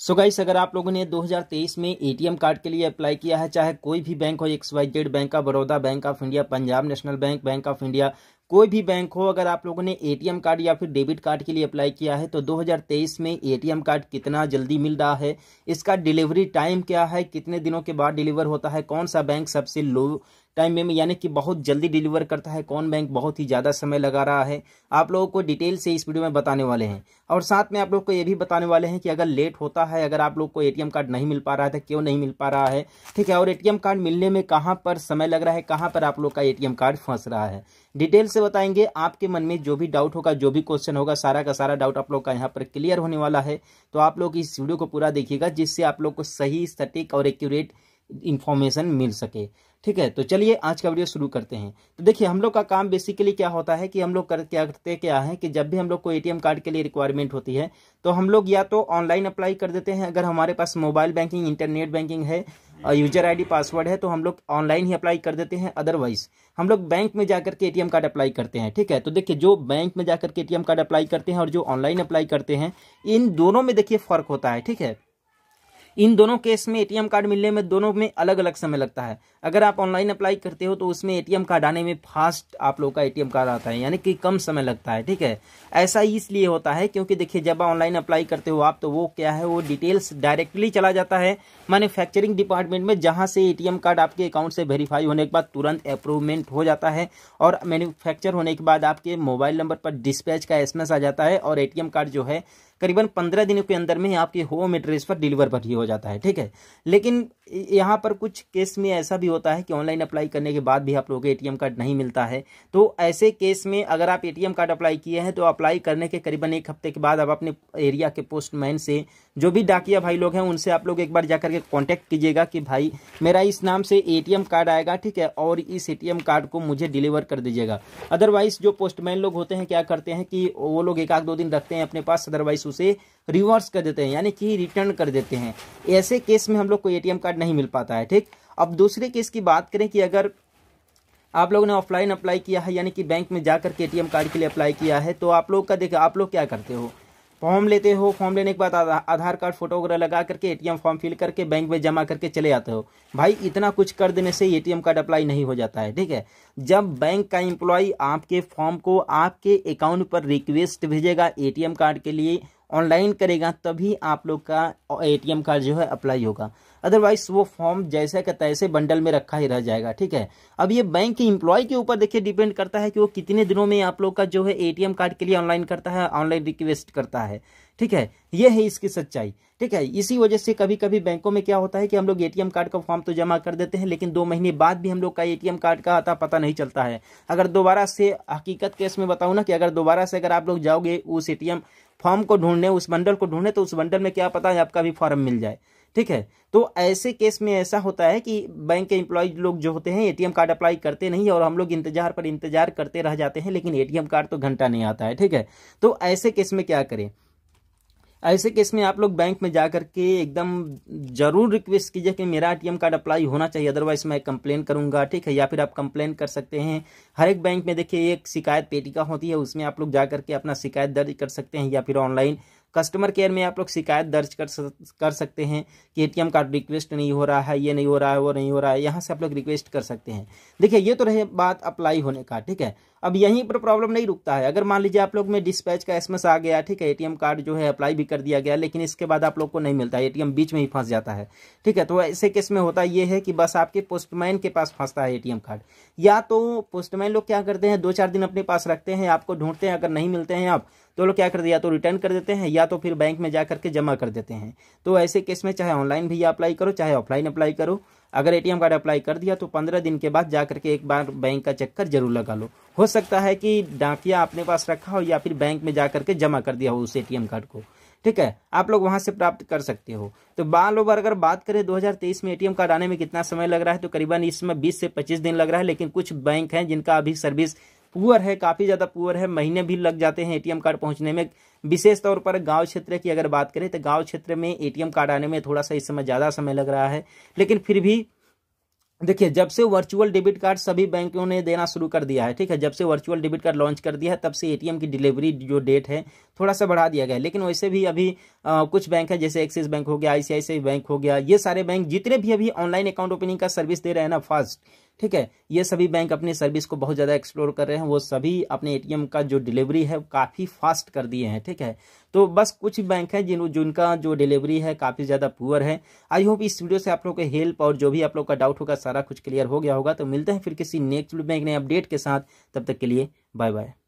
so guys अगर आप लोगों ने 2023 में एटीएम कार्ड के लिए अप्लाई किया है चाहे कोई भी बैंक हो X Y Z bank of Baroda bank of India Punjab National Bank bank of India कोई भी बैंक हो अगर आप लोगों ने एटीएम कार्ड या फिर डेबिट कार्ड के लिए अप्लाई किया है तो 2023 में एटीएम कार्ड कितना जल्दी मिल रहा है इसका डिलीवरी टाइम क्या है कितने दिनों के बाद डिलीवर होता है कौन सा बैंक सबसे लो टाइम में यानी कि बहुत जल्दी डिलीवर करता है कौन बैंक बहुत ही ज़्यादा समय लगा रहा है आप लोगों को डिटेल से इस वीडियो में बताने वाले हैं और साथ में आप लोग को ये भी बताने वाले हैं कि अगर लेट होता है अगर आप लोग को एटीएम कार्ड नहीं मिल पा रहा है तो क्यों नहीं मिल पा रहा है ठीक है और ए कार्ड मिलने में कहाँ पर समय लग रहा है कहाँ पर आप लोग का ए कार्ड फंस रहा है डिटेल से से बताएंगे आपके मन में जो भी डाउट होगा जो भी क्वेश्चन होगा सारा का सारा डाउट आप लोग का यहाँ पर क्लियर होने वाला है तो आप लोग इस वीडियो को पूरा देखिएगा जिससे आप लोग को सही सटीक और एक्यूरेट इन्फॉर्मेशन मिल सके ठीक है तो चलिए आज का वीडियो शुरू करते हैं तो देखिए हम लोग का काम बेसिकली क्या होता है कि हम लोग कर क्या करते क्या है कि जब भी हम लोग को एटीएम कार्ड के लिए रिक्वायरमेंट होती है तो हम लोग या तो ऑनलाइन अप्लाई कर देते हैं अगर हमारे पास मोबाइल बैंकिंग इंटरनेट बैंकिंग है यूजर डी पासवर्ड है तो हम लोग ऑनलाइन ही अप्लाई कर देते हैं अदरवाइज हम लोग बैंक में जाकर के एम कार्ड अप्लाई करते हैं ठीक है तो देखिए जो बैंक में जाकर के एटीएम कार्ड अप्लाई करते हैं और जो ऑनलाइन अप्लाई करते हैं इन दोनों में देखिए फ़र्क होता है ठीक है इन दोनों केस में एटीएम कार्ड मिलने में दोनों में अलग अलग समय लगता है अगर आप ऑनलाइन अप्लाई करते हो तो उसमें एटीएम कार्ड आने में फास्ट आप लोगों का एटीएम कार्ड आता है यानी कि कम समय लगता है ठीक है ऐसा इसलिए होता है क्योंकि देखिए जब ऑनलाइन अप्लाई करते हो आप तो वो क्या है वो डिटेल्स डायरेक्टली चला जाता है मैन्युफैक्चरिंग डिपार्टमेंट में जहाँ से ए कार्ड आपके अकाउंट से वेरीफाई होने के बाद तुरंत अप्रूवमेंट हो जाता है और मैन्युफैक्चर होने के बाद आपके मोबाइल नंबर पर डिस्पैच का एस आ जाता है और ए कार्ड जो है करीबन पंद्रह दिनों के अंदर में आपके होम एड्रेस पर डिलीवर भी ही हो जाता है ठीक है लेकिन यहाँ पर कुछ केस में ऐसा भी भी होता है कि ऑनलाइन अप्लाई करने के बाद भी आप लोगों को एटीएम कार्ड नहीं मिलता है तो ऐसे केस में अगर आप एटीएम कार्ड अप्लाई किए हैं तो अप्लाई करने के करीबन एक हफ्ते के बाद आप अपने एरिया के पोस्टमैन से जो भी डाकिया भाई लोग हैं उनसे आप लोग एक बार जाकर के कॉन्टैक्ट कीजिएगा कि भाई मेरा इस नाम से ए कार्ड आएगा ठीक है और इस ए कार्ड को मुझे डिलीवर कर दीजिएगा अदरवाइज जो पोस्टमैन लोग होते हैं क्या करते हैं कि वो लोग एक आध दो दिन रखते हैं अपने पास अदरवाइज उसे रिवर्स कर देते हैं यानी कि रिटर्न कर देते हैं ऐसे केस में हम लोग को एटीएम कार्ड नहीं मिल पाता है ठीक अब दूसरे केस की बात करें कि अगर आप लोगों ने ऑफलाइन अप्लाई किया है यानी कि बैंक में जाकर के एटीएम कार्ड के लिए अप्लाई किया है तो आप लोग का देखें आप लोग क्या करते हो फॉर्म लेते हो फॉर्म लेने के बाद आधार कार्ड फोटो वगैरह लगा करके एटीएम फॉर्म फिल करके बैंक में जमा करके चले जाते हो भाई इतना कुछ कर देने से एटीएम कार्ड अप्लाई नहीं हो जाता है ठीक है जब बैंक का एम्प्लॉय आपके फॉर्म को आपके अकाउंट पर रिक्वेस्ट भेजेगा एटीएम कार्ड के लिए ऑनलाइन करेगा तभी आप लोग का एटीएम कार्ड जो है अप्लाई होगा अदरवाइज वो फॉर्म जैसे का तैसे बंडल में रखा ही रह जाएगा ठीक है अब ये बैंक के इम्प्लॉय के ऊपर देखिए डिपेंड करता है कि वो कितने दिनों में आप लोग का जो है एटीएम कार्ड के लिए ऑनलाइन करता है ऑनलाइन रिक्वेस्ट करता है ठीक है ये है इसकी सच्चाई ठीक है इसी वजह से कभी कभी बैंकों में क्या होता है कि हम लोग एम कार्ड का फॉर्म तो जमा कर देते हैं लेकिन दो महीने बाद भी हम लोग का एम कार्ड का आता पता नहीं चलता है अगर दोबारा से हकीकत केस में बताऊँ ना कि अगर दोबारा से अगर आप लोग जाओगे उस एम फॉर्म को ढूंढने उस बंडल को ढूंढने तो उस बंडल में क्या पता है आपका भी फॉर्म मिल जाए ठीक है तो ऐसे केस में ऐसा होता है कि बैंक के एम्प्लॉयज लोग जो होते हैं एटीएम कार्ड अप्लाई करते नहीं और हम लोग इंतजार पर इंतजार करते रह जाते हैं लेकिन एटीएम कार्ड तो घंटा नहीं आता है ठीक है तो ऐसे केस में क्या करें ऐसे केस में आप लोग बैंक में जा कर के एकदम जरूर रिक्वेस्ट कीजिए कि मेरा एटीएम कार्ड अप्लाई होना चाहिए अदरवाइज मैं कंप्लेन करूंगा ठीक है या फिर आप कंप्लेन कर सकते हैं हर एक बैंक में देखिए एक शिकायत पेटिका होती है उसमें आप लोग जा करके अपना शिकायत दर्ज कर सकते हैं या फिर ऑनलाइन कस्टमर केयर में आप लोग शिकायत दर्ज कर कर सकते हैं कि एटीएम कार्ड रिक्वेस्ट नहीं हो रहा है ये नहीं हो रहा है वो नहीं हो रहा है यहाँ से आप लोग रिक्वेस्ट कर सकते हैं देखिए ये तो रहे बात अप्लाई होने का ठीक है अब यहीं पर प्रॉब्लम नहीं रुकता है अगर मान लीजिए आप लोग में डिस्पैच का एसएमएस आ गया ठीक है एटीएम कार्ड जो है अप्लाई भी कर दिया गया लेकिन इसके बाद आप लोग को नहीं मिलता एटीएम बीच में ही फंस जाता है ठीक है तो ऐसे केस में होता ये है कि बस आपके पोस्टमैन के पास फंसता है एटीएम कार्ड या तो पोस्टमैन लोग क्या करते हैं दो चार दिन अपने पास रखते हैं आपको ढूंढते हैं अगर नहीं मिलते हैं आप तो लोग क्या कर दिया तो रिटर्न कर देते हैं या तो फिर बैंक में जा करके जमा कर देते हैं तो ऐसे केस में चाहे ऑनलाइन भी अप्लाई करो चाहे ऑफलाइन अप्लाई करो अगर एटीएम कार्ड अप्लाई कर दिया तो पंद्रह दिन के बाद जा करके एक बार बैंक का चक्कर जरूर लगा लो हो सकता है कि डाकिया अपने पास रखा हो या फिर बैंक में जा करके जमा कर दिया हो उस एटीएम कार्ड को ठीक है आप लोग वहां से प्राप्त कर सकते हो तो बाल ओवर अगर बात करें 2023 में एटीएम कार्ड आने में कितना समय लग रहा है तो करीबन इसमें 20 से 25 दिन लग रहा है लेकिन कुछ बैंक हैं जिनका अभी सर्विस पुअर है काफ़ी ज़्यादा पुअर है महीने भी लग जाते हैं एटीएम कार्ड पहुंचने में विशेष तौर पर गांव क्षेत्र की अगर बात करें तो गांव क्षेत्र में एटीएम कार्ड आने में थोड़ा सा इस समय ज़्यादा समय लग रहा है लेकिन फिर भी देखिए जब से वर्चुअल डेबिट कार्ड सभी बैंकों ने देना शुरू कर दिया है ठीक है जब से वर्चुअल डेबिट कार्ड लॉन्च कर दिया है तब से एटीएम की डिलीवरी जो डेट है थोड़ा सा बढ़ा दिया गया है लेकिन वैसे भी अभी आ, कुछ बैंक है जैसे एक्सिस बैंक हो गया आईसीआईसीआई बैंक हो गया ये सारे बैंक जितने भी अभी ऑनलाइन अकाउंट ओपनिंग का सर्विस दे रहे हैं ना फास्ट ठीक है ये सभी बैंक अपनी सर्विस को बहुत ज़्यादा एक्सप्लोर कर रहे हैं वो सभी अपने एटीएम का जो डिलीवरी है काफ़ी फास्ट कर दिए हैं ठीक है तो बस कुछ बैंक हैं जिन जिनका जो डिलीवरी है काफ़ी ज़्यादा पुअर है आई होप इस वीडियो से आप लोग के हेल्प और जो भी आप लोग का डाउट होगा सारा कुछ क्लियर हो गया होगा तो मिलते हैं फिर किसी नेक्स्ट बैंक ने अपडेट के साथ तब तक के लिए बाय बाय